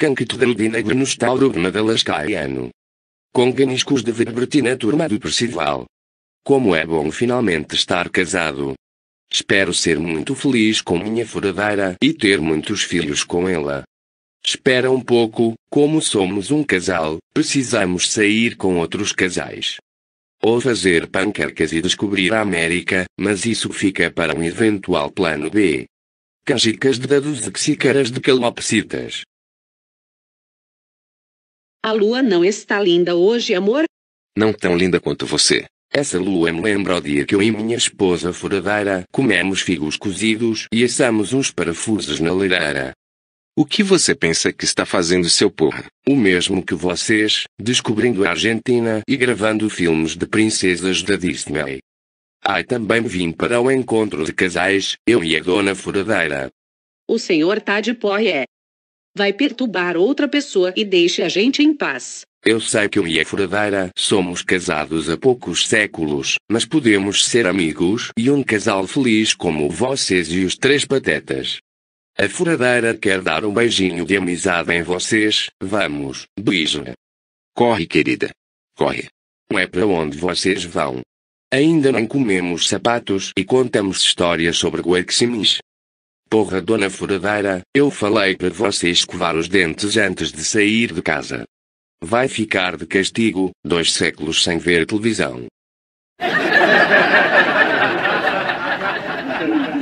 Cancito del vinagre nos taurogna de lascaiano. Com caniscos de verbertina turma do Percival. Como é bom finalmente estar casado. Espero ser muito feliz com minha furadeira e ter muitos filhos com ela. Espera um pouco, como somos um casal, precisamos sair com outros casais. Ou fazer panquecas e descobrir a América, mas isso fica para um eventual plano B. Cajicas de dados e de calopsitas. A lua não está linda hoje, amor? Não tão linda quanto você. Essa lua me lembra o dia que eu e minha esposa furadeira comemos figos cozidos e assamos uns parafusos na lareira. O que você pensa que está fazendo, seu porra? O mesmo que vocês, descobrindo a Argentina e gravando filmes de princesas da Disney. Ai, também vim para o encontro de casais, eu e a dona furadeira. O senhor tá de porra, é? vai perturbar outra pessoa e deixe a gente em paz. Eu sei que eu e a Furadeira somos casados há poucos séculos, mas podemos ser amigos e um casal feliz como vocês e os três patetas. A furadeira quer dar um beijinho de amizade em vocês, vamos, beija. Corre, querida. Corre. Não é para onde vocês vão. Ainda não comemos sapatos e contamos histórias sobre guaximis. Porra, dona furadeira, eu falei para você escovar os dentes antes de sair de casa. Vai ficar de castigo, dois séculos sem ver televisão.